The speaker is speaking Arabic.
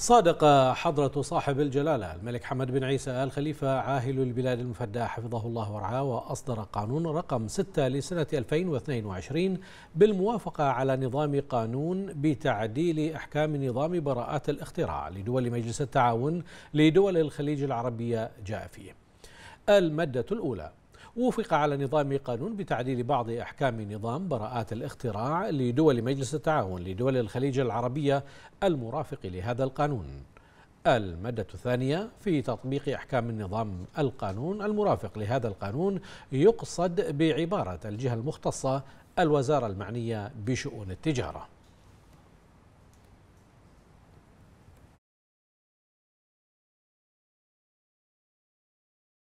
صادق حضرة صاحب الجلالة الملك حمد بن عيسى آل خليفة عاهل البلاد المفدى حفظه الله ورعاه وأصدر قانون رقم 6 لسنة 2022 بالموافقة على نظام قانون بتعديل أحكام نظام براءات الاختراع لدول مجلس التعاون لدول الخليج العربية جاء فيه المادة الأولى وفق على نظام قانون بتعديل بعض أحكام نظام براءات الاختراع لدول مجلس التعاون لدول الخليج العربية المرافق لهذا القانون المادة الثانية في تطبيق أحكام النظام القانون المرافق لهذا القانون يقصد بعبارة الجهة المختصة الوزارة المعنية بشؤون التجارة